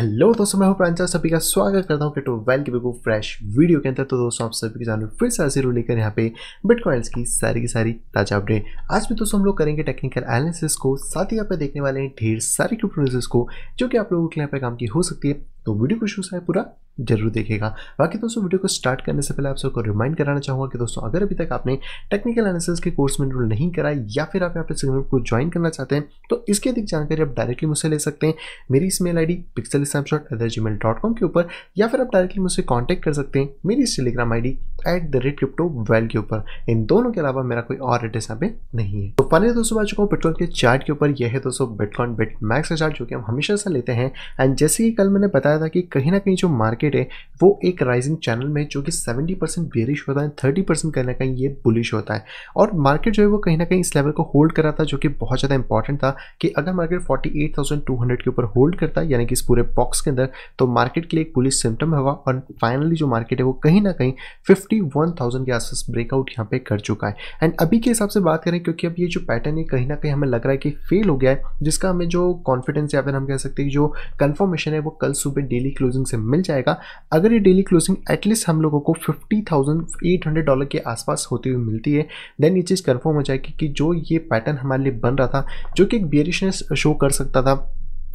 hello दोस्तों मैं हूं प्रांचल सभी का स्वागत करता हूं कि टू वेल के बिल्कुल फ्रेश वीडियो के अंदर तो दोस्तों आप सभी के सामने फिर से हाजिर लेकर यहाँ पे बिटकॉइंस की सारी की सारी ताजा अपडेट आज भी दोस्तों हम लोग करेंगे टेक्निकल एनालिसिस को साथ ही यहाँ पे देखने वाले हैं ढेर सारे क्रिप्टोनिस को जो कि आप लोगों के लिए यहाँ पे काम की हो सकती है तो वीडियो को शुरू से पूरा जरूर देखेगा बाकी दोस्तों वीडियो को स्टार्ट करने से पहले आप सबको रिमाइंड कराना चाहूँगा कि दोस्तों अगर अभी तक आपने टेक्निकल एनालिसिस के कोर्स में इनरोल नहीं कराए या फिर आप यहाँ पे को ज्वाइन करना चाहते हैं तो इसकी अधिक जानकारी आप डायरेक्टली मुझसे ले सकते हैं मेरी इस mail I D pixel at mail dot com के ऊपर या फिर आप डायरेक्टली मुझसे कॉन्टैक्ट कर सकते हैं मेरी इस Telegram I D at the rate crypto well के ऊपर इन दोनों के अलावा मेरा कोई और एड्रेस यहाँ पे नहीं है तो फाइनली दोस्तों आ चुका हूँ बिटकॉइन के चार्ट के ऊपर यह है दोस्तों बिटकॉइन बिट मैक्स का चार्ट जो कि हम हमेशा से लेते हैं एंड जैसे कि कल मैंने बताया था कि कहीं ना कहीं जो मार्केट है वो एक राइजिंग चैनल में जो कि सेवेंटी परसेंट बेरिश होता है थर्टी परसेंट कहीं ना कहीं ये बुलिश होता है और मार्केट जो है वो कहीं ना कहीं इस लेवल को होल्ड कर रहा था जो कि बहुत ज़्यादा इंपॉर्टेंट था कि अगर market forty eight thousand two hundred के ऊपर होल्ड करता है यानी कि इस पूरे बॉक्स के अंदर तो मार्केट के लिए एक पुलिस सिम्टम होगा और फाइनली जो मार्केट है वो कहीं ना कहीं फिफ्टी 51,000 के आसपास ब्रेकआउट यहाँ पे कर चुका है एंड अभी के हिसाब से बात करें क्योंकि अब ये जो पैटर्न है कहीं ना कहीं हमें लग रहा है कि फेल हो गया है जिसका हमें जो कॉन्फिडेंस या फिर हम कह सकते हैं जो कन्फर्मेशन है वो कल सुबह डेली क्लोजिंग से मिल जाएगा अगर ये डेली क्लोजिंग एटलीस्ट हम लोगों को फिफ्टी डॉलर के आसपास होती हुई मिलती है देन ये चीज़ कन्फर्म हो जाएगी कि जो ये पैटर्न हमारे लिए बन रहा था जो कि एक बियरिशनेस शो कर सकता था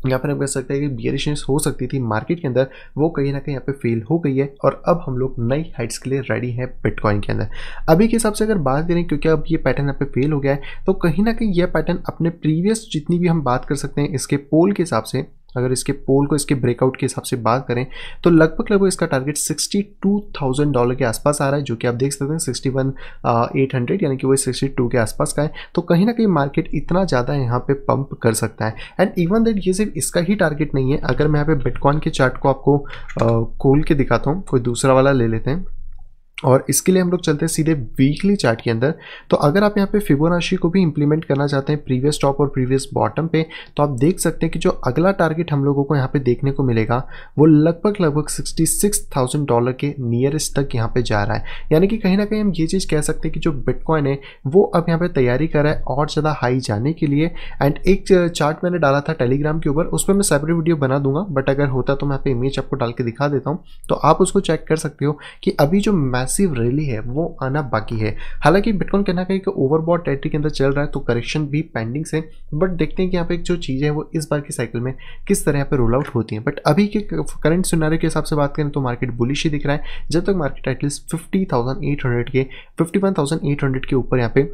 यहाँ पर हम कह सकते हैं कि बियरिशनेस हो सकती थी मार्केट के अंदर वो कहीं ना कहीं यहाँ पे फेल हो गई है और अब हम लोग नई हाइट्स के लिए रेडी हैं बिटकॉइन के अंदर अभी के हिसाब से अगर बात करें क्योंकि अब ये पैटर्न यहाँ पे फेल हो गया है तो कहीं ना कहीं यह पैटर्न अपने प्रीवियस जितनी भी हम बात कर सकते हैं इसके पोल के हिसाब से अगर इसके पोल को इसके ब्रेकआउट के हिसाब से बात करें तो लगभग लगभग इसका टारगेट 62,000 डॉलर के आसपास आ रहा है जो कि आप देख सकते हैं सिक्सटी वन एट हंड्रेड यानी कि वो 62 के आसपास का है तो कहीं ना कहीं मार्केट इतना ज़्यादा यहाँ पे पंप कर सकता है एंड इवन दैट ये सिर्फ इसका ही टारगेट नहीं है अगर मैं यहाँ पे बिटकॉइन के चार्ट को आपको खोल के दिखाता हूँ कोई दूसरा वाला ले लेते हैं और इसके लिए हम लोग चलते हैं सीधे वीकली चार्ट के अंदर तो अगर आप यहाँ पे फिबोनाशी को भी इंप्लीमेंट करना चाहते हैं प्रीवियस टॉप और प्रीवियस बॉटम पे तो आप देख सकते हैं कि जो अगला टारगेट हम लोगों को यहाँ पे देखने को मिलेगा वो लगभग लगभग सिक्सटी सिक्स थाउजेंड डॉलर के नियरेस्ट तक यहाँ पे जा रहा है यानी कि कहीं ना कहीं हम ये चीज़ कह सकते हैं कि जो बिटकॉइन है वो अब यहाँ पर तैयारी करा है और ज़्यादा हाई जाने के लिए एंड एक चार्ट मैंने डाला था टेलीग्राम के ऊपर उस पर मैं सेपरेट वीडियो बना दूंगा बट अगर होता तो मैं यहाँ पे इमेज आपको डाल के दिखा देता हूँ तो आप उसको चेक कर सकते हो कि अभी जो मैस मैसिव रैली है वो आना बाकी है हालांकि बिटकॉइन कहना कहीं कि ओवरबॉड टेरिटरी के अंदर चल रहा है तो करेक्शन भी पेंडिंग से बट देखते हैं कि यहाँ पे जो चीज़ें हैं वो इस बार की साइकिल में किस तरह यहाँ पर रोल आउट होती हैं बट अभी के करंट सुनारे के हिसाब से बात करें तो मार्केट बुलिश ही दिख रहा है जब तक market at least fifty thousand eight hundred के fifty one thousand eight hundred के ऊपर यहाँ पे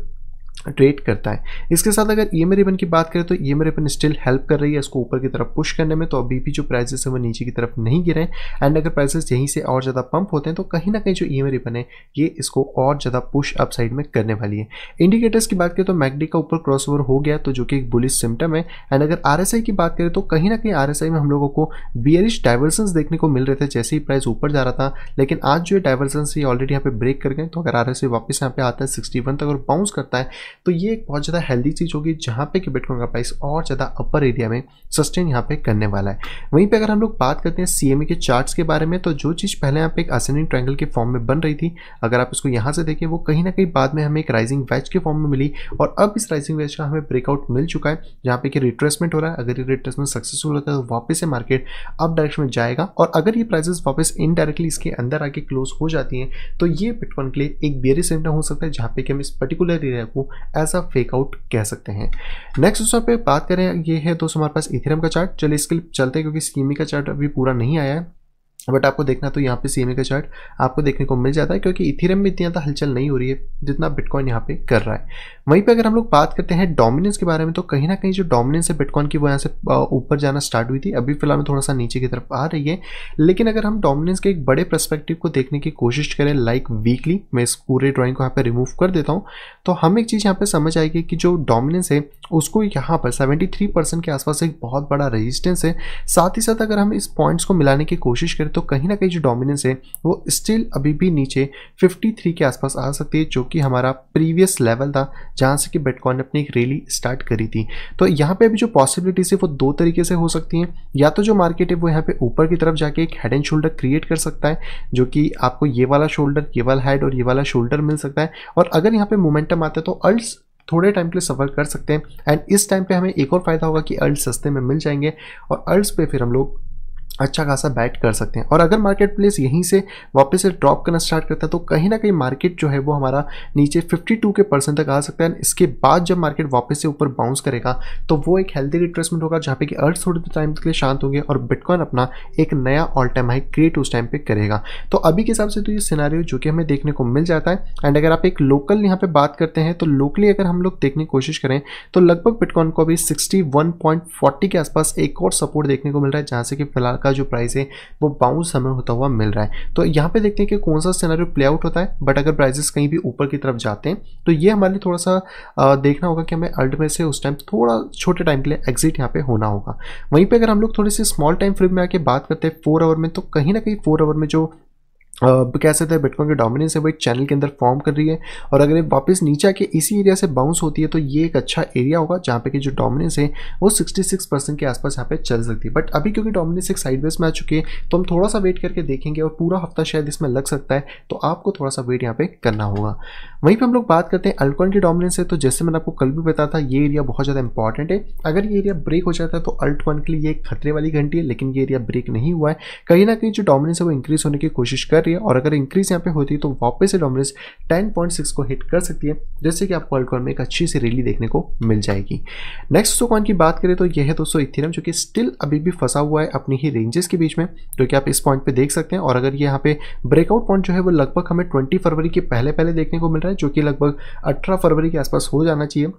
ट्रेड करता है इसके साथ अगर ई e एम रिबन की बात करें तो E e M ribbon still help कर रही है इसको ऊपर की तरफ पुश करने में तो अभी भी जो प्राइसेस हैं वो नीचे की तरफ नहीं गिरे हैं एंड अगर प्राइसेस यहीं से और ज़्यादा पंप होते हैं तो कहीं ना कहीं जो ई e एम रिबन है ये इसको और ज़्यादा पुश अप साइड में करने वाली है इंडिकेटर्स की बात करें तो मैगडी का ऊपर क्रॉस ओवर हो गया तो जो कि एक बुलिस सिम्टम है एंड अगर आर एस आई की बात करें तो कहीं ना कहीं आर एस आई में हम लोगों को बियरिश डाइवर्सेंस देखने को मिल रहे थे जैसे ही प्राइस ऊपर जा रहा था लेकिन आज जो डाइवर्सेंस ये ऑलरेडी यहाँ पे ब्रेक कर गए तो अगर आर एस आई वापस यहाँ पे आता है सिक्सटी वन तक और बाउंस करता है तो ये एक बहुत ज़्यादा हेल्दी चीज़ होगी जहाँ पे कि बिटकॉइन का प्राइस और ज़्यादा अपर एरिया में सस्टेन यहाँ पे करने वाला है वहीं पे अगर हम लोग बात करते हैं सी के चार्ट्स के बारे में तो जो चीज़ पहले यहाँ पे एक असेंडिंग ट्रैंगल के फॉर्म में बन रही थी अगर आप इसको यहाँ से देखें वो कहीं ना कहीं बाद में हमें एक राइजिंग वैच के फॉर्म में मिली और अब इस राइजिंग वैच का हमें ब्रेकआउट मिल चुका है जहाँ पे कि रिट्रेसमेंट हो रहा है अगर ये रिट्रेसमेंट सक्सेसफुल होता है तो वापस ये मार्केट अप डायरेक्शन में जाएगा और अगर ये प्राइजेस वापस इनडायरेक्टली इसके अंदर आके क्लोज हो जाती हैं तो ये बिटकॉइन के लिए एक बेरी सेंटर हो सकता है जहाँ पे कि हम इस पर्टिकुलर एरिया को एज अ फेकआउट कह सकते हैं नेक्स्ट दोस्तों पे बात करें ये है दोस्तों हमारे पास इथेरम का चार्ट चलिए इसके लिए चलते हैं क्योंकि स्कीमी का चार्ट अभी पूरा नहीं आया है बट आपको देखना तो यहाँ पे सी का चार्ट आपको देखने को मिल जाता है क्योंकि इथेरियम में इतनी ज़्यादा हलचल नहीं हो रही है जितना बिटकॉइन यहाँ पे कर रहा है वहीं पे अगर हम लोग बात करते हैं डोमिनेंस के बारे में तो कहीं ना कहीं जो डोमिनेंस है बिटकॉइन की वो यहाँ से ऊपर जाना स्टार्ट हुई थी अभी फिलहाल में थोड़ा सा नीचे की तरफ आ रही है लेकिन अगर हम डोमिनेंस के एक बड़े परस्पेक्टिव को देखने की कोशिश करें लाइक वीकली मैं इस पूरे ड्रॉइंग को यहाँ पर रिमूव कर देता हूँ तो हम एक चीज़ यहाँ पर समझ आएगी कि जो डोमिनेंस है उसको यहाँ पर सेवेंटी के आसपास एक बहुत बड़ा रजिस्टेंस है साथ ही साथ अगर हम इस पॉइंट्स को मिलाने की कोशिश करें तो तो कहीं ना कहीं जो डोमिनेंस है वो स्टिल अभी भी नीचे 53 के आसपास आ सकती है जो कि हमारा प्रीवियस लेवल था जहाँ से कि बिटकॉइन ने अपनी एक रैली स्टार्ट करी थी तो यहाँ पे अभी जो पॉसिबिलिटीज़ है वो दो तरीके से हो सकती हैं या तो जो मार्केट है वो यहाँ पे ऊपर की तरफ जाके एक हेड एंड शोल्डर क्रिएट कर सकता है जो कि आपको ये वाला शोल्डर ये वाला हेड और ये वाला शोल्डर मिल सकता है और अगर यहाँ पे मोमेंटम आता है तो अल्ट्स थोड़े टाइम के लिए सफ़र कर सकते हैं एंड इस टाइम पे हमें एक और फ़ायदा होगा कि अल्ट सस्ते में मिल जाएंगे और अल्ट्स पे फिर हम लोग अच्छा खासा बैट कर सकते हैं और अगर मार्केट प्लेस यहीं से वापस से ड्रॉप करना स्टार्ट करता है तो कहीं ना कहीं मार्केट जो है वो हमारा नीचे 52 के परसेंट तक आ सकता है इसके बाद जब मार्केट वापस से ऊपर बाउंस करेगा तो वो एक हेल्दी रिट्रेसमेंट होगा जहाँ पे कि अर्थ थोड़े टाइम के लिए शांत होंगे और बिटकॉइन अपना एक नया ऑल टाइम हाई क्रिएट उस टाइम पर करेगा तो अभी के हिसाब से तो ये सिनारी जो कि हमें देखने को मिल जाता है एंड अगर आप एक लोकल यहाँ पर बात करते हैं तो लोकली अगर हम लोग देखने की कोशिश करें तो लगभग बिटकॉइन को अभी सिक्सटी के आसपास एक और सपोर्ट देखने को मिल रहा है जहाँ से कि फिलहाल का जो प्राइस है वो बाउंस हमें होता हुआ मिल रहा है तो यहाँ पे देखते हैं कि कौन सा सिनेरियो प्ले आउट होता है बट अगर प्राइजेस कहीं भी ऊपर की तरफ जाते हैं तो ये हमारे लिए थोड़ा सा देखना होगा कि हमें अल्ट में से उस टाइम थोड़ा छोटे टाइम के लिए एग्जिट यहाँ पे होना होगा वहीं पर अगर हम लोग थोड़े से स्मॉल टाइम फ्रेम में आके बात करते हैं फोर आवर में तो कहीं ना कहीं फोर आवर में जो कह सकते हैं बिटकॉइन की डोमिनेंस है वो एक चैनल के अंदर फॉर्म कर रही है और अगर ये वापस नीचे के इसी एरिया से बाउंस होती है तो ये एक अच्छा एरिया होगा जहाँ पे कि जो डोमिनेंस है वो 66 परसेंट के आसपास यहाँ पे चल सकती है बट अभी क्योंकि डोमिनेंस एक साइडवेज में आ चुकी है तो हम थोड़ा सा वेट करके देखेंगे और पूरा हफ्ता शायद इसमें लग सकता है तो आपको थोड़ा सा वेट यहाँ पे करना होगा वहीं पर हम लोग बात करते हैं अल्टकॉइन की डोमिनेंस है तो जैसे मैंने आपको कल भी बताया था ये एरिया बहुत ज़्यादा इंपॉर्टेंट है अगर ये एरिया ब्रेक हो जाता है तो अल्टकॉइन के लिए एक खतरे वाली घंटी है लेकिन ये एरिया ब्रेक नहीं हुआ है कहीं ना कहीं जो डोमिनेंस है वो इंक्रीज होने की कोशिश कर रही है और अगर इंक्रीज यहाँ पे होती है तो वापस से डोमिनेंस 10.6 को हिट कर सकती है जिससे कि आपको अल्टकॉइन में एक अच्छी सी रैली देखने को मिल जाएगी नेक्स्ट दोस्तों कॉइन की बात करें तो यह है दोस्तों इथेरियम जो कि स्टिल अभी भी फंसा हुआ है अपनी ही रेंजेस के बीच में जो कि आप इस पॉइंट पर देख सकते हैं और अगर यहाँ पे ब्रेकआउट पॉइंट जो है वो लगभग हमें ट्वेंटी फरवरी के पहले पहले देखने को मिल रहा है जो कि लगभग अठारह फरवरी के आसपास हो जाना चाहिए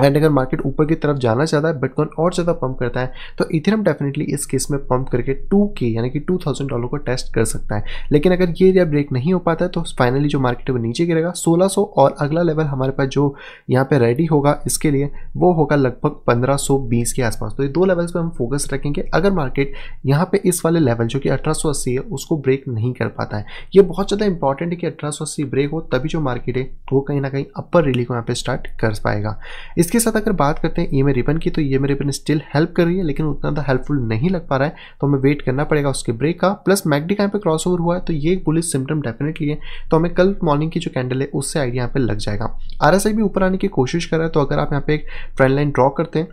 एंड अगर मार्केट ऊपर की तरफ जाना चाहता है बिटकॉइन और ज़्यादा पंप करता है तो इथेरियम डेफिनेटली इस केस में पंप करके टू के यानी कि टू थाउजेंड डॉलर को टेस्ट कर सकता है लेकिन अगर ये एरिया ब्रेक नहीं हो पाता है तो फाइनली जो मार्केट है वो नीचे गिरेगा 1600 और अगला लेवल हमारे पास जो यहाँ पे रेडी होगा इसके लिए वो होगा लगभग बीस के आसपास तो ये दो लेवल्स पर हम फोकस रखेंगे अगर मार्केट यहाँ पर इस वाले लेवल जो कि अठारह है उसको ब्रेक नहीं कर पाता है ये बहुत ज़्यादा इंपॉर्टेंट है कि अठारह ब्रेक हो तभी जो मार्केट है वो कहीं ना कहीं अपर रिली को यहाँ पर स्टार्ट कर पाएगा इसके साथ अगर बात करते हैं ई एम रिबन की तो E M ribbon still help कर रही है लेकिन उतना ज़्यादा हेल्पफुल नहीं लग पा रहा है तो हमें वेट करना पड़ेगा उसके ब्रेक का प्लस मैगडी का यहाँ पे क्रॉस ओवर हुआ है तो ये एक बुलिस सिम्टम डेफिनेटली है तो हमें कल मॉर्निंग की जो कैंडल है उससे आइडिया यहाँ पे लग जाएगा आर भी ऊपर आने की कोशिश कर रहा है तो अगर आप यहाँ पे एक ट्रेंड लाइन ड्रॉ करते हैं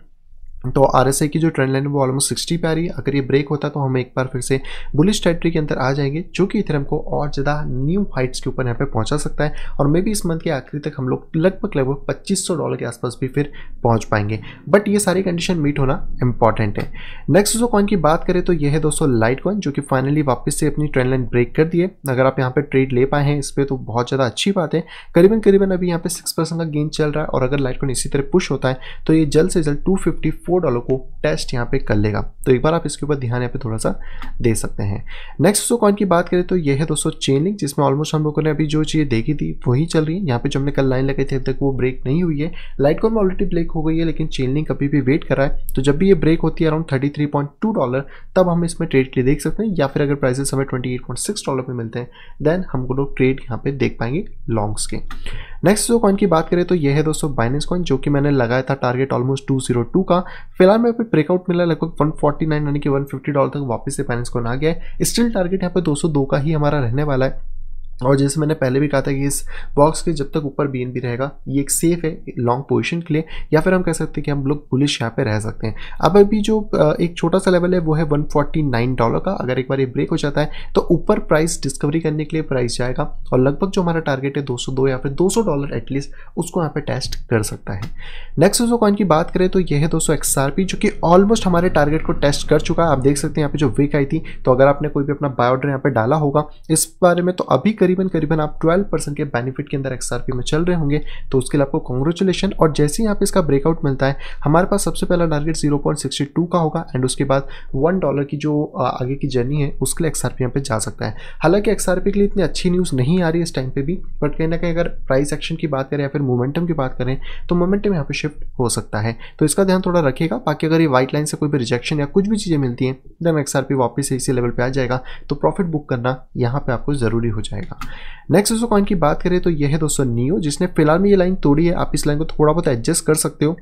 तो आर की जो ट्रेंड लाइन है वो ऑलमोस्ट सिक्सटी पे आ रही है अगर ये ब्रेक होता तो हम एक बार फिर से बुलिश टेरिटरी के अंदर आ जाएंगे जो कि इधर को और ज़्यादा न्यू हाइट्स के ऊपर यहाँ पे पहुँचा सकता है और मे बी इस मंथ के आखिरी तक हम लोग लगभग लगभग पच्चीस डॉलर के आसपास भी फिर पहुँच पाएंगे बट ये सारी कंडीशन मीट होना इंपॉर्टेंट है नेक्स्ट जो कॉइन की बात करें तो यह है दोस्तों लाइट कॉइन जो कि फाइनली वापस से अपनी ट्रेंड लाइन ब्रेक कर दिए अगर आप यहाँ पर ट्रेड ले पाए हैं इस पर तो बहुत ज़्यादा अच्छी बात है करीबन करीबन अभी यहाँ पर सिक्स परसेंट का गेंद चल रहा है और अगर लाइट कॉइन इसी तरह पुश होता है तो ये जल्द से जल्द टू फिफ्टी फोर डॉलर को टेस्ट यहाँ पे कर लेगा तो एक बार आप इसके ऊपर ध्यान यहाँ पे थोड़ा सा दे सकते हैं नेक्स्ट दोस्तों कॉइन की बात करें तो ये है दोस्तों चेनिंग जिसमें ऑलमोस्ट हम लोगों ने अभी जो चीज़ें देखी थी वही चल रही है यहाँ पे जो हमने कल लाइन लगाई थी अब तक वो ब्रेक नहीं हुई है लाइट कॉइन ऑलरेडी ब्रेक हो गई है लेकिन चेनिंग कभी भी वेट कर रहा है तो जब भी ये ब्रेक होती है अराउंड थर्टी डॉलर तब हम इसमें ट्रेड के लिए देख सकते हैं या फिर अगर प्राइसेस हमें ट्वेंटी डॉलर पर मिलते हैं देन हमको लोग ट्रेड यहाँ पे देख पाएंगे लॉन्ग्स के नेक्स्ट जो कॉइन की बात करें तो यह है दोस्तों बाइनेंस कॉइन जो कि मैंने लगाया था टारगेट ऑलमोस्ट टू का फिलहाल मैं ब्रेकआउट मिला लगभग वन यानी कि वन डॉलर तक वापस से बाइनेंस कॉइन आ गया है स्टिल टारगेट यहाँ पे दो oh का ही हमारा रहने वाला है और जैसे मैंने पहले भी कहा था कि इस बॉक्स के जब तक ऊपर बी एन बी रहेगा ये एक सेफ है लॉन्ग पोजीशन के लिए या फिर हम कह सकते हैं कि हम लोग बुलिश यहाँ पे रह सकते हैं अब अभी जो एक छोटा सा लेवल है वो है 149 डॉलर का अगर एक बार ये ब्रेक हो जाता है तो ऊपर प्राइस डिस्कवरी करने के लिए प्राइस जाएगा और लगभग जो हमारा टारगेट है दो या फिर सौ डॉलर एटलीस्ट उसको यहाँ पर टेस्ट कर सकता है नेक्स्ट जो कॉइन की बात करें तो यह है सौ एक्स जो कि ऑलमोस्ट हमारे टारगेट को टेस्ट कर चुका है आप देख सकते हैं यहाँ पर जो वीक आई थी तो अगर आपने कोई भी अपना बायोडर यहाँ पर डाला होगा इस बारे में तो अभी करीब करीबन करीबन आप 12 परसेंट के बेनिफिट के अंदर एक्सआरपी में चल रहे होंगे तो उसके लिए आपको कॉन्ग्रेचुलेशन और जैसे ही आप इसका ब्रेकआउट मिलता है हमारे पास सबसे पहला टारगेट 0.62 का होगा एंड उसके बाद वन डॉलर की जो आगे की जर्नी है उसके लिए एक्सआरपी यहाँ पे जा सकता है हालांकि एक्सआरपी के लिए इतनी अच्छी न्यूज़ नहीं आ रही इस टाइम पर भी बट कहीं ना कहीं अगर प्राइस एक्शन की बात करें या फिर मोमेंटम की बात करें तो मोमेंटम यहाँ पर शिफ्ट हो सकता है तो इसका ध्यान थोड़ा रखेगा बाकी अगर ये व्हाइट लाइन से कोई भी रिजेक्शन या कुछ भी चीज़ें मिलती हैं देन एक्सआरपी वापस इसी लेवल पर आ जाएगा तो प्रॉफिट बुक करना यहाँ पर आपको ज़रूरी हो जाएगा नेक्स्ट दोस्तों कॉइन की बात करें तो यह है दोस्तों नियो जिसने फिलहाल में ये लाइन तोड़ी है आप इस लाइन को थोड़ा बहुत एडजस्ट कर सकते हो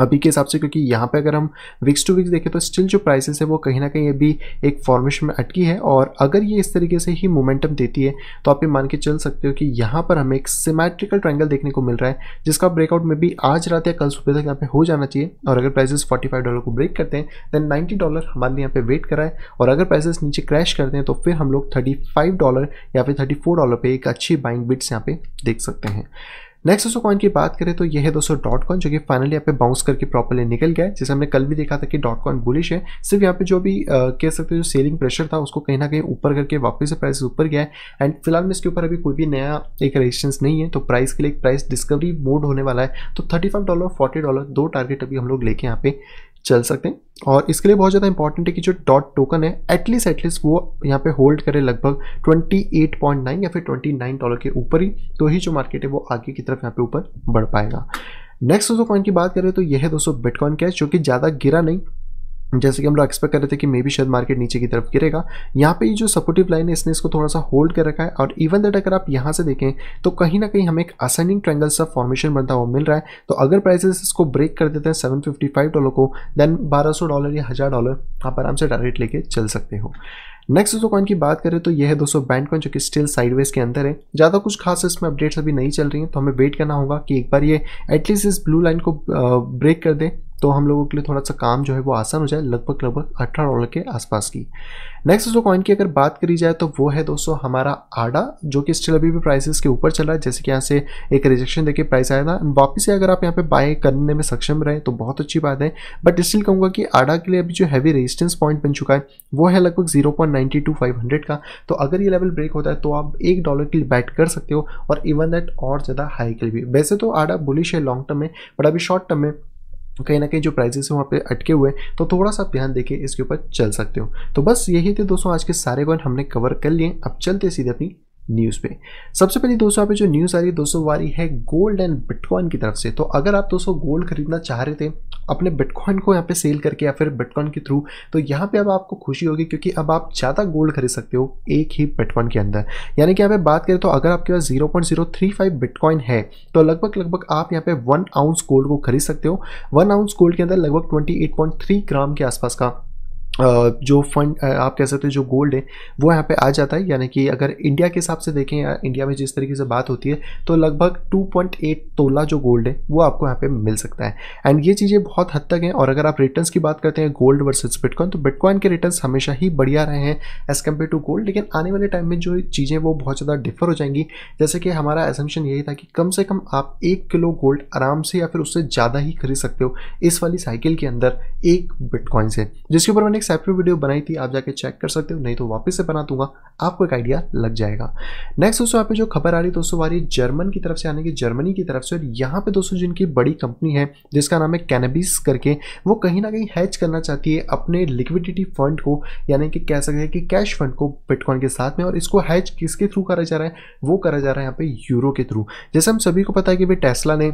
अभी के हिसाब से क्योंकि यहाँ पे अगर हम वीक्स टू वीक्स देखें तो स्टिल जो प्राइसेस है वो कहीं ना कहीं अभी एक फॉर्मेशन में अटकी है और अगर ये इस तरीके से ही मोमेंटम देती है तो आप ये मान के चल सकते हो कि यहाँ पर हमें एक सिमेट्रिकल ट्रायंगल देखने को मिल रहा है जिसका ब्रेकआउट में भी आज रात या कल सुबह तक यहाँ पे हो जाना चाहिए और अगर प्राइजेस फोर्टी डॉलर को ब्रेक करते हैं देन नाइन्टी डॉलर हमारे लिए यहाँ पर वेट कराए और अगर प्राइसेस नीचे क्रैश करते हैं तो फिर हम लोग थर्टी डॉलर या फिर थर्टी डॉलर पर एक अच्छी बाइंग बिट्स यहाँ पर देख सकते हैं नेक्स्ट दोस्तों कॉइन की बात करें तो यह है दोस्तों डॉट कॉइन जो कि फाइनली यहाँ पे बाउंस करके प्रॉपरली निकल गया है जैसे हमने कल भी देखा था कि डॉट कॉइन बुलिश है सिर्फ यहाँ पे जो भी कह सकते हैं जो सेलिंग प्रेशर था उसको कहीं ना कहीं ऊपर करके वापस से प्राइस ऊपर गया है एंड फिलहाल में इसके ऊपर अभी कोई भी नया एक रेजिस्टेंस नहीं है तो प्राइस के लिए एक प्राइस डिस्कवरी मोड होने वाला है तो थर्टी डॉलर फोर्टी डॉलर दो टारगेट अभी हम लोग लेके यहाँ पे चल सकते हैं और इसके लिए बहुत ज़्यादा इंपॉर्टेंट है कि जो डॉट टोकन है एटलीस्ट एटलीस्ट वो यहाँ पे होल्ड करे लगभग 28.9 या फिर 29 डॉलर के ऊपर ही तो ही जो मार्केट है वो आगे की तरफ यहाँ पे ऊपर बढ़ पाएगा नेक्स्ट दोस्तों कॉइन की बात करें तो यह है दोस्तों बिटकॉइन कैश जो कि ज़्यादा गिरा नहीं जैसे कि हम लोग एक्सपेक्ट कर रहे थे कि मे बी शायद मार्केट नीचे की तरफ गिरेगा यहाँ पे ये जो सपोर्टिव लाइन है इसने इसको थोड़ा सा होल्ड कर रखा है और इवन दैट अगर आप यहाँ से देखें तो कहीं ना कहीं हमें एक असेंडिंग ट्रेंगल सा फॉर्मेशन बनता हुआ मिल रहा है तो अगर प्राइसेस इसको ब्रेक कर देते हैं सेवन डॉलर को देन बारह डॉलर या हज़ार डॉलर आप आराम से डायरेक्ट लेके चल सकते हो नेक्स्ट दोस्तों कॉइन की बात करें तो यह है दोस्तों बैंड कॉइन जो कि स्टिल साइडवेज के अंदर है ज़्यादा कुछ खास इसमें अपडेट्स अभी नहीं चल रही हैं तो हमें वेट करना होगा कि एक बार ये एटलीस्ट इस ब्लू लाइन को ब्रेक कर दे तो हम लोगों के लिए थोड़ा सा काम जो है वो आसान हो जाए लगभग लगभग अठारह डॉलर के आसपास की नेक्स्ट जो कॉइन की अगर बात करी जाए तो वो है दोस्तों हमारा आडा जो कि स्टिल अभी भी प्राइसेस के ऊपर चल रहा है जैसे कि यहाँ से एक रिजेक्शन देके प्राइस आया था वापस से अगर आप यहाँ पे बाय करने में सक्षम रहे तो बहुत अच्छी बात है बट स्टिल कहूँगा कि आडा के लिए अभी जो हैवी रेजिस्टेंस पॉइंट बन चुका है वो है लगभग जीरो का तो अगर ये लेवल ब्रेक होता है तो आप एक डॉलर के लिए बैट कर सकते हो और इवन दैट और ज़्यादा हाई के लिए वैसे तो आडा बुलिश है लॉन्ग टर्म में बट अभी शॉर्ट टर्म में तो कहीं ना कहीं जो प्राइजेस वहाँ पे अटके हुए हैं तो थोड़ा सा ध्यान देके इसके ऊपर चल सकते हो तो बस यही थे दोस्तों आज के सारे कॉइन हमने कवर कर लिए अब चलते सीधे अपनी न्यूज़ पे सबसे पहले दोस्तों यहाँ पे जो न्यूज़ आ रही है दोस्तों वो आ रही है गोल्ड एंड बिटकॉइन की तरफ से तो अगर आप दोस्तों गोल्ड खरीदना चाह रहे थे अपने बिटकॉइन को यहाँ पे सेल करके या फिर बिटकॉइन के थ्रू तो यहाँ पे अब आपको खुशी होगी क्योंकि अब आप ज़्यादा गोल्ड खरीद सकते हो एक ही बिटकॉइन के अंदर यानी कि यहाँ पे बात करें तो अगर आपके पास फाइव बिटकॉइन है तो लगभग लगभग आप यहाँ पे वन आउंस गोल्ड को खरीद सकते हो वन आउंस गोल्ड के अंदर लगभग थ्री ग्राम के आसपास का जो फंड आप कह सकते हैं जो गोल्ड है वो यहाँ पे आ जाता है यानी कि अगर इंडिया के हिसाब से देखें या इंडिया में जिस तरीके से बात होती है तो लगभग 2.8 तोला जो गोल्ड है वो आपको यहाँ पे मिल सकता है एंड ये चीज़ें बहुत हद तक हैं और अगर आप रिटर्न्स की बात करते हैं गोल्ड वर्सेज बिटकॉइन तो बिटकॉइन के रिटर्न हमेशा ही बढ़िया रहे हैं एज़ कम्पेयर टू गोल्ड लेकिन आने वाले टाइम में जो चीज़ें वो बहुत ज़्यादा डिफर हो जाएंगी जैसे कि हमारा एजम्पन यही था कि कम से कम आप एक किलो गोल्ड आराम से या फिर उससे ज़्यादा ही खरीद सकते हो इस वाली साइकिल के अंदर एक बिटकॉइन से जिसके ऊपर मैंने सेपरेट वीडियो बनाई थी आप जाके चेक कर सकते हो नहीं तो वापस से बना दूंगा आपको एक आइडिया लग जाएगा नेक्स्ट दोस्तों यहाँ पे जो खबर आ रही है दोस्तों हमारी जर्मन की तरफ से आने की जर्मनी की तरफ से और यहाँ पे दोस्तों जिनकी बड़ी कंपनी है जिसका नाम है कैनबिस करके वो कहीं ना कहीं हैच करना चाहती है अपने लिक्विडिटी फंड को यानी कि कह सकते हैं कि कैश फंड को बिटकॉइन के साथ में और इसको हैच किसके थ्रू करा जा रहा है वो करा जा रहा है यहाँ पे यूरो के थ्रू जैसे हम सभी को पता है कि भाई टेस्ला ने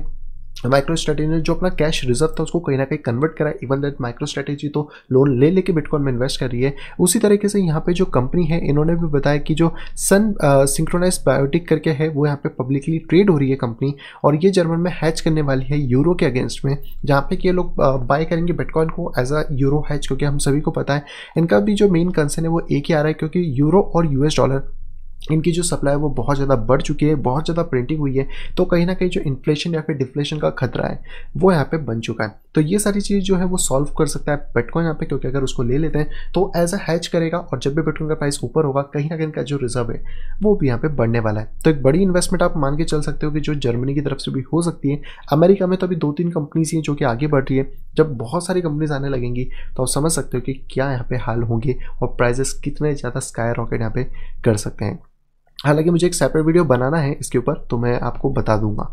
माइक्रो स्ट्रेटेजी ने जो अपना कैश रिजर्व था उसको कहीं ना कहीं कन्वर्ट करा इवन दैट माइक्रो स्ट्रेटेजी तो लोन ले लेके बिटकॉइन में इन्वेस्ट कर रही है उसी तरीके से यहाँ पे जो कंपनी है इन्होंने भी बताया कि जो सन सिंक्रोनाइज बायोटिक करके है वो यहाँ पे पब्लिकली ट्रेड हो रही है कंपनी और ये जर्मन में हैच करने वाली है यूरो के अगेंस्ट में जहाँ पे कि ये लोग बाय करेंगे बिटकॉइन को एज अ यूरो हैच क्योंकि हम सभी को पता है इनका भी जो मेन कंसर्न है वो एक ही आ रहा है क्योंकि यूरो और यूएस डॉलर इनकी जो सप्लाई वो बहुत ज़्यादा बढ़ चुकी है बहुत ज़्यादा प्रिंटिंग हुई है तो कहीं ना कहीं जो इन्फ्लेशन या फिर डिफ्लेशन का खतरा है वो यहाँ पे बन चुका है तो ये सारी चीज़ जो है वो सॉल्व कर सकता है बिटकॉइन यहाँ पे क्योंकि अगर उसको ले लेते हैं तो एज अ हैच करेगा और जब भी बिटकॉइन का प्राइस ऊपर होगा कहीं ना कहीं इनका जो रिजर्व है वो भी यहाँ पर बढ़ने वाला है तो एक बड़ी इन्वेस्टमेंट आप मान के चल सकते हो कि जो जर्मनी की तरफ से भी हो सकती है अमेरिका में तो अभी दो तीन कंपनीज हैं जो कि आगे बढ़ रही है जब बहुत सारी कंपनीज आने लगेंगी तो आप समझ सकते हो कि क्या यहाँ पे हाल होंगे और प्राइजेस कितने ज़्यादा स्काई रॉकेट यहाँ पे कर सकते हैं हालांकि मुझे एक सेपरेट वीडियो बनाना है इसके ऊपर तो मैं आपको बता दूंगा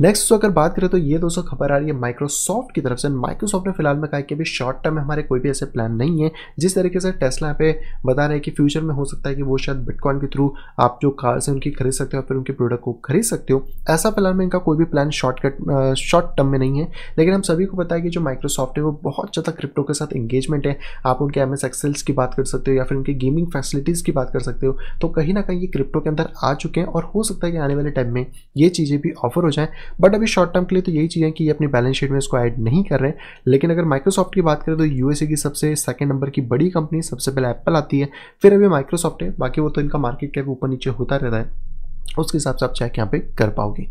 नेक्स्ट तो अगर बात करें तो ये दोस्तों खबर आ रही है माइक्रोसॉफ्ट की तरफ से माइक्रोसॉफ्ट ने फिलहाल में कहा कि अभी शॉर्ट टर्म में हमारे कोई भी ऐसे प्लान नहीं है जिस तरीके से टेस्ला पे बता रहे हैं कि फ्यूचर में हो सकता है कि वो शायद बिटकॉइन के थ्रू आप जो कार्स हैं उनकी खरीद सकते हो फिर उनके प्रोडक्ट को खरीद सकते हो ऐसा फिलहाल में इनका कोई भी प्लान शॉर्टकट शॉर्ट टर्म में नहीं है लेकिन हम सभी को पता है कि जो माइक्रोसॉफ्ट है वो बहुत ज़्यादा क्रिप्टो के साथ इंगेजमेंट है आप उनके एम एस एक्सेल्स की बात कर सकते हो या फिर उनकी गेमिंग फैसिलिटीज़ की बात कर सकते हो तो कहीं ना कहीं ये क्रिप्टो के अंदर आ चुके हैं और हो सकता है कि आने वाले टाइम में ये चीज़ें भी ऑफर हो जाएं बट अभी शॉर्ट टर्म के लिए तो यही चीज़ें कि ये अपनी बैलेंस शीट में इसको ऐड नहीं कर रहे हैं लेकिन अगर माइक्रोसॉफ्ट की बात करें तो यूएसए की सबसे सेकेंड नंबर की बड़ी कंपनी सबसे पहले एप्पल आती है फिर अभी माइक्रोसॉफ्ट है बाकी वो तो इनका मार्केट कैप ऊपर नीचे होता रहता है उसके हिसाब से आप चेक यहाँ पे कर पाओगे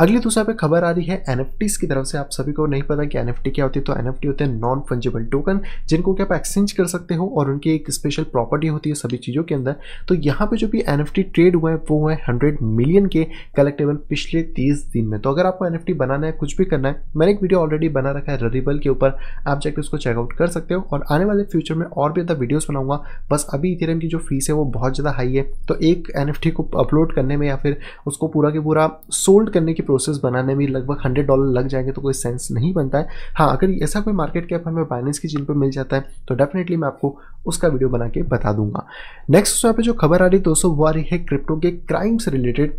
अगली दूसरा पे खबर आ रही है एन की तरफ से आप सभी को नहीं पता कि एन क्या होती है तो एन होते हैं नॉन फंजेबल टोकन जिनको कि आप एक्सचेंज कर सकते हो और उनकी एक स्पेशल प्रॉपर्टी होती है सभी चीज़ों के अंदर तो यहाँ पे जो भी एन ट्रेड हुए हैं वो हुए हंड्रेड मिलियन के कलेक्टेबल पिछले तीस दिन में तो अगर आपको एन बनाना है कुछ भी करना है मैंने एक वीडियो ऑलरेडी बना रखा है ररीबल के ऊपर आप जाकर उसको चेकआउट कर सकते हो और आने वाले फ्यूचर में और भी ज़्यादा वीडियोज़ बनाऊंगा बस अभी इथेरियम की जो फीस है वो बहुत ज़्यादा हाई है तो एक एन को अपलोड करने में फिर उसको पूरा के पूरा सोल्ड करने की प्रोसेस बनाने में लगभग हंड्रेड डॉलर लग जाएंगे तो कोई सेंस नहीं बनता है हाँ अगर ऐसा कोई मार्केट कैप हमें बाइनेंस की जिन पर मिल जाता है तो डेफिनेटली मैं आपको उसका वीडियो बना के बता दूंगा नेक्स्ट उसमें पर जो खबर आ रही दोस्तों वो आ रही है क्रिप्टो के क्राइम से रिलेटेड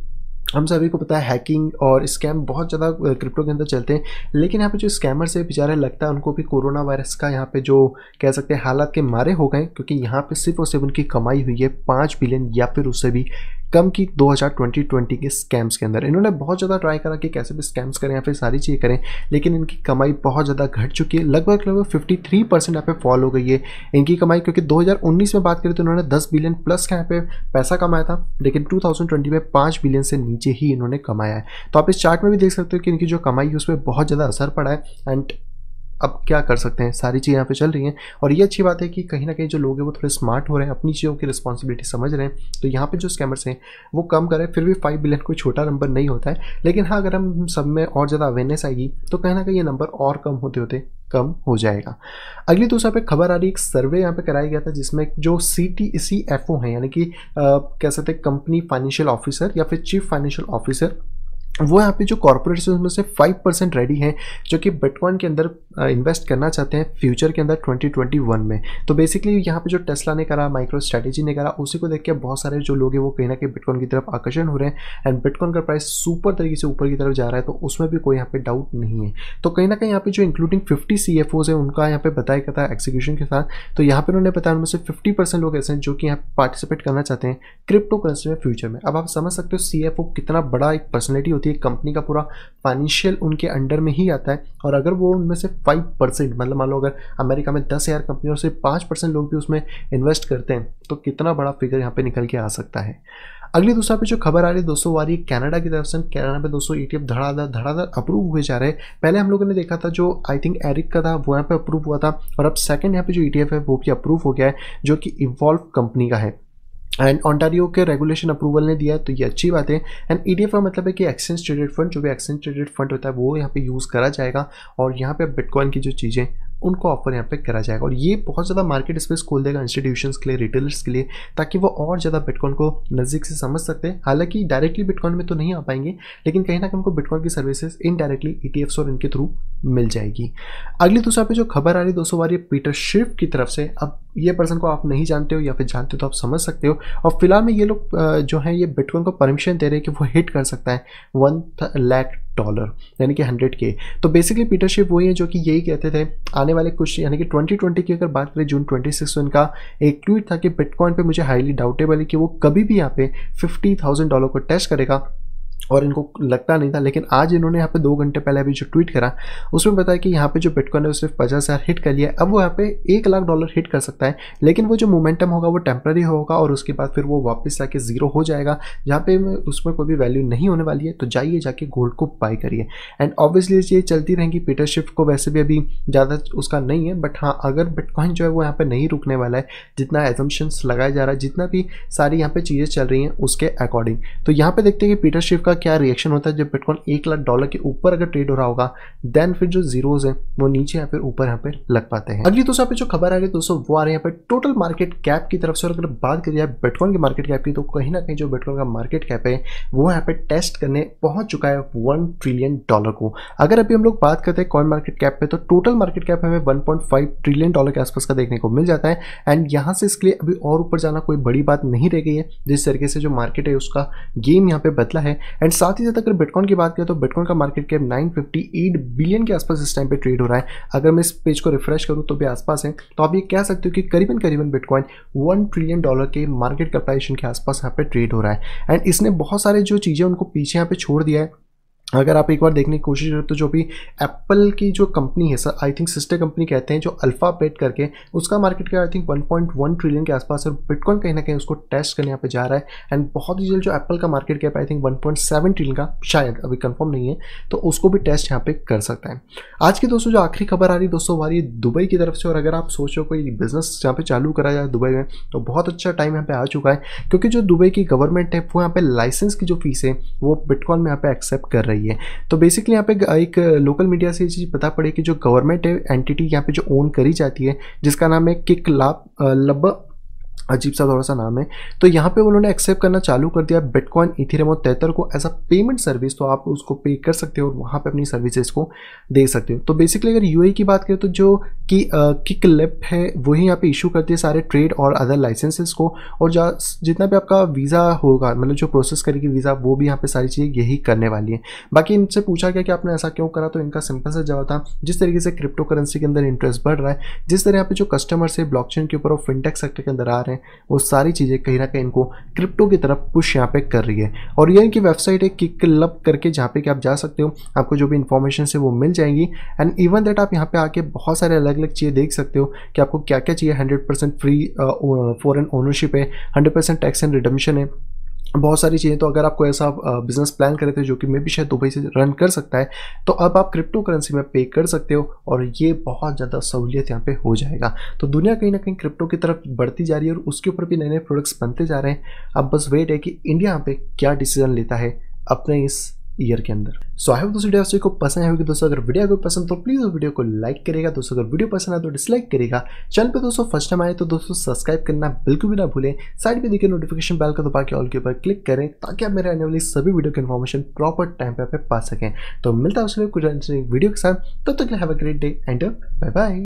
हम सभी को पता है हैकिंग और स्कैम बहुत ज़्यादा क्रिप्टो के अंदर चलते हैं लेकिन यहाँ पे जो स्कैमर्स है बेचारे लगता है उनको भी कोरोना वायरस का यहाँ पे जो कह सकते हैं हालात के मारे हो गए क्योंकि यहाँ पे सिर्फ और सिर्फ उनकी कमाई हुई है पाँच बिलियन या फिर उससे भी कम की 2020 के स्कैम्स के अंदर इन्होंने बहुत ज़्यादा ट्राई करा कि कैसे भी स्कैम्स करें या फिर सारी चीज़ें करें लेकिन इनकी कमाई बहुत ज़्यादा घट चुकी है लगभग लगभग 53 परसेंट यहाँ पे फॉल हो गई है इनकी कमाई क्योंकि 2019 में बात करें तो इन्होंने 10 बिलियन प्लस का यहाँ पे पैसा कमाया था लेकिन 2020 में पाँच बिलियन से नीचे ही इन्होंने कमाया है तो आप इस चार्ट में भी देख सकते हो कि इनकी जो कमाई है उस पर बहुत ज़्यादा असर पड़ा है एंड अब क्या कर सकते हैं सारी चीज़ यहाँ पे चल रही हैं और ये अच्छी बात है कि कहीं ना कहीं जो लोग हैं वो थोड़े स्मार्ट हो रहे हैं अपनी चीज़ों की रिस्पॉन्सिबिलिटी समझ रहे हैं तो यहाँ पे जो स्कैमर्स हैं वो कम करें फिर भी फाइव बिलियन कोई छोटा नंबर नहीं होता है लेकिन हाँ अगर हम सब में और ज़्यादा अवेयरनेस आएगी तो कहीं ना कहीं ये नंबर और कम होते होते कम हो जाएगा अगली दूसरा तो पे खबर आ रही एक सर्वे यहाँ पे कराया गया था जिसमें जो C T C F O है यानी कि कह सकते हैं कंपनी फाइनेंशियल ऑफिसर या फिर चीफ फाइनेंशियल ऑफिसर वो यहाँ पे जो कॉरपोरेट्स में से फाइव परसेंट रेडी हैं जो कि बिटकॉइन के अंदर इन्वेस्ट करना चाहते हैं फ्यूचर के अंदर 2021 में तो बेसिकली यहाँ पे जो टेस्ला ने करा माइक्रो स्ट्रेटेजी ने करा उसी को देख के बहुत सारे जो लोग हैं वो कहीं ना कहीं बिटकॉइन की तरफ आकर्षण हो रहे हैं एंड बिटकॉइन का प्राइस सुपर तरीके से ऊपर की तरफ जा रहा है तो उसमें भी कोई यहाँ पे डाउट नहीं है तो कहीं ना कहीं यहाँ पे जो इंक्लूडिंग फिफ्टी सी एफ ओज है उनका यहाँ पे बताया गया था एक्सिक्यूशन के साथ तो यहाँ पर उन्होंने बताया उनमें से फिफ्टी परसेंट लोग ऐसे हैं जो कि यहाँ पार्टिसिपेट करना चाहते हैं क्रिप्टो करेंसी में फ्यूचर में अब आप समझ सकते हो सी एफ ओ कितना बड़ा एक पर्सनलिटी होती है कंपनी का पूरा फाइनेंशियल उनके अंडर में ही आता है और अगर वो उनमें से फाइव परसेंट मतलब मान लो अगर अमेरिका में दस हज़ार कंपनियों से पाँच परसेंट लोग भी उसमें इन्वेस्ट करते हैं तो कितना बड़ा फिगर यहाँ पे निकल के आ सकता है अगली दूसरा पे जो खबर आ रही है दोस्तों वो आ रही है कनाडा की तरफ से कनाडा पे दोस्तों ईटीएफ धड़ाधड़ धड़ाधड़ अप्रूव हुए जा रहे हैं पहले हम लोगों ने देखा था जो आई थिंक एरिक का था वो यहाँ पे अप्रूव हुआ था और अब सेकंड यहाँ पे जो ईटीएफ e है वो भी अप्रूव हो गया है जो कि इवॉल्व कंपनी का है एंड ऑनटारियो के रेगुलेशन अप्रूवल ने दिया तो ये अच्छी बात है एंड ई e का मतलब है कि एक्सचेंज ट्रेडेड फंड जो भी एक्सचेंज ट्रेडेड फंड होता है वो यहाँ पे यूज़ करा जाएगा और यहाँ पे बिटकॉइन की जो चीज़ें उनको ऑफर यहाँ पे करा जाएगा और ये बहुत ज़्यादा मार्केट स्पेस खोल देगा इंस्टीट्यूशंस के लिए रिटेलर्स के लिए ताकि वो और ज़्यादा बिटकॉइन को नज़दीक से समझ सकते हैं हालांकि डायरेक्टली बिटकॉइन में तो नहीं आ पाएंगे लेकिन कहीं ना कहीं उनको बिटकॉइन की सर्विसेज इनडायरेक्टली ई और इनके थ्रू मिल जाएगी अगली दूसरा पे जो खबर आ रही है दोस्तों वाली पीटर शिफ्ट की तरफ से अब ये पर्सन को आप नहीं जानते हो या फिर जानते हो तो आप समझ सकते हो और फिलहाल में ये लोग जो है ये बिटकॉइन को परमिशन दे रहे हैं कि वो हिट कर सकता है वन लैख डॉलर यानी कि हंड्रेड के तो बेसिकली पीटरशिप वही है जो कि यही कहते थे आने वाले कुछ यानी कि ट्वेंटी ट्वेंटी की अगर बात करें जून ट्वेंटी तो इनका एक ट्वीट था कि बिटकॉइन पे मुझे हाईली डाउटेबल है कि वो कभी भी यहाँ पे फिफ्टी थाउजेंड डॉलर को टेस्ट करेगा और इनको लगता नहीं था लेकिन आज इन्होंने यहाँ पे दो घंटे पहले अभी जो ट्वीट करा उसमें बताया कि यहाँ पे जो बिटकॉइन है सिर्फ पचास हज़ार हिट कर लिया अब वो यहाँ पे एक लाख डॉलर हिट कर सकता है लेकिन वो जो मोमेंटम होगा वो टेम्प्ररी होगा और उसके बाद फिर वो वापस जाके ज़ीरो हो जाएगा जहाँ पे उसमें कोई भी वैल्यू नहीं होने वाली है तो जाइए जाके गोल्ड को बाई करिए एंड ऑब्वियसली ये चलती रहेंगी पीटर शिफ्ट को वैसे भी अभी ज़्यादा उसका नहीं है बट हाँ अगर बिटकॉइन जो है वो यहाँ पर नहीं रुकने वाला है जितना एजम्पन्स लगाया जा रहा है जितना भी सारी यहाँ पर चीज़ें चल रही हैं उसके अकॉर्डिंग तो यहाँ पर देखते हैं कि पीटर शिफ्ट का क्या रिएक्शन होता है जब बिटकॉइन एक लाख डॉलर के ऊपर अगर ट्रेड हो रहा होगा देन फिर जो जीरोज हैं वो नीचे या फिर ऊपर यहाँ पे लग पाते हैं अगली दोस्तों पे जो खबर आ रही है दोस्तों वो आ रहे हैं यहाँ टोटल मार्केट कैप की तरफ से और अगर बात करिए बिटकॉइन की मार्केट कैप की तो कहीं ना कहीं जो बिटकॉइन का मार्केट कैप है वो यहाँ पे टेस्ट करने पहुंच चुका है वन ट्रिलियन डॉलर को अगर अभी हम लोग बात करते हैं कॉइन मार्केट कैप पे तो टोटल मार्केट कैप हमें वन ट्रिलियन डॉलर के आसपास का देखने को मिल जाता है एंड यहाँ से इसके लिए अभी और ऊपर जाना कोई बड़ी बात नहीं रह गई है जिस तरीके से जो मार्केट है उसका गेम यहाँ पे बदला है एंड साथ ही साथ अगर बिटकॉइन की बात करें तो बिटकॉइन का मार्केट कैप 958 बिलियन के आसपास इस टाइम पे ट्रेड हो रहा है अगर मैं इस पेज को रिफ्रेश करूँ तो भी आसपास है तो आप ये कह सकते हो कि करीबन करीबन बिटकॉइन वन ट्रिलियन डॉलर के मार्केट कैपिटाइजेशन के आसपास यहाँ पे ट्रेड हो रहा है एंड इसने बहुत सारे जो चीज़ें उनको पीछे यहाँ पे छोड़ दिया है अगर आप एक बार देखने की कोशिश करें तो जो भी एप्पल की जो कंपनी है sir I think sister company कहते हैं जो अल्फ़ाबेट करके उसका मार्केट क्या आई थिंक 1.1 ट्रिलियन के आसपास और बिटकॉइन कहीं ना कहीं उसको टेस्ट करने यहाँ पे जा रहा है एंड बहुत ही जल्द जो एप्पल का market cap I think 1.7 trillion का शायद अभी कन्फर्म नहीं है तो उसको भी टेस्ट यहाँ पर कर सकता है आज की दोस्तों जो आखिरी खबर आ रही दोस्तों है दुबई की तरफ से और अगर आप सोचो कोई बिजनेस यहाँ पर चालू करा जाए दुबई में तो बहुत अच्छा टाइम यहाँ पर आ चुका है क्योंकि जो दुबई की गवर्नमेंट है वो यहाँ पर लाइसेंस की जो फीस है वो बिटकॉइन में यहाँ पर एक्सेप्ट कर रही है है तो बेसिकली यहाँ पे एक लोकल मीडिया से ये चीज़ पता पड़े कि जो गवर्नमेंट एंटिटी यहाँ पे जो ओन करी जाती है जिसका नाम है किक लाभ लब अजीब सा थोड़ा सा नाम है तो यहाँ पे उन्होंने एक्सेप्ट करना चालू कर दिया बिटकॉइन इथेरियम और तैतर को एज अ पेमेंट सर्विस तो आप उसको पे कर सकते हो और वहाँ पे अपनी सर्विसेज को दे सकते हो तो बेसिकली अगर यूएई e की बात करें तो जो कि किक लेप है वही यहाँ पे इशू करती है सारे ट्रेड और अदर लाइसेंसेस को और जितना भी आपका वीज़ा होगा मतलब जो प्रोसेस करेगी वीज़ा वो भी यहाँ पर सारी चीज़ें यही करने वाली है बाकी इनसे पूछा गया कि आपने ऐसा क्यों करा तो इनका सिंपल सा जवाब था जिस तरीके से क्रिप्टो करेंसी के अंदर इंटरेस्ट बढ़ रहा है जिस तरह यहाँ पे जो कस्टमर्स है ब्लॉक के ऊपर और फिनटेक सेक्टर के अंदर आ रहे हैं हैं वो सारी चीज़ें कहीं ना कहीं इनको क्रिप्टो की तरफ पुश यहाँ पे कर रही है और ये इनकी वेबसाइट है किक लब करके जहाँ पे कि आप जा सकते हो आपको जो भी इन्फॉर्मेशन है वो मिल जाएंगी एंड इवन दैट आप यहाँ पे आके बहुत सारे अलग अलग चीज़ें देख सकते हो कि आपको क्या क्या चाहिए हंड्रेड फ्री फॉरन ओनरशिप है हंड्रेड टैक्स एंड रिडम्शन है बहुत सारी चीज़ें तो अगर आपको ऐसा बिजनेस प्लान रहे थे जो कि मे भी शायद दुबई से रन कर सकता है तो अब आप क्रिप्टो करेंसी में पे कर सकते हो और ये बहुत ज़्यादा सहूलियत यहाँ पे हो जाएगा तो दुनिया कहीं ना कहीं क्रिप्टो की तरफ बढ़ती जा रही है और उसके ऊपर भी नए नए प्रोडक्ट्स बनते जा रहे हैं अब बस वेट है कि इंडिया यहाँ पर क्या डिसीजन लेता है अपने इस ईयर के अंदर सो आई होप दोस्तों वीडियो आपको पसंद है दोस्तों अगर वीडियो को पसंद तो प्लीज़ वीडियो को लाइक करेगा दोस्तों अगर वीडियो पसंद आए तो डिसलाइक करेगा चैनल पे दोस्तों फर्स्ट टाइम आए तो दोस्तों सब्सक्राइब करना बिल्कुल भी ना भूलें साइड में देखिए नोटिफिकेशन बेल का दबा के ऑल के ऊपर क्लिक करें ताकि आप मेरे आने वाली सभी वीडियो की इन्फॉर्मेशन प्रॉपर टाइम पर पा सकें तो मिलता है उसमें कुछ वीडियो के साथ तब तक have a great day and bye bye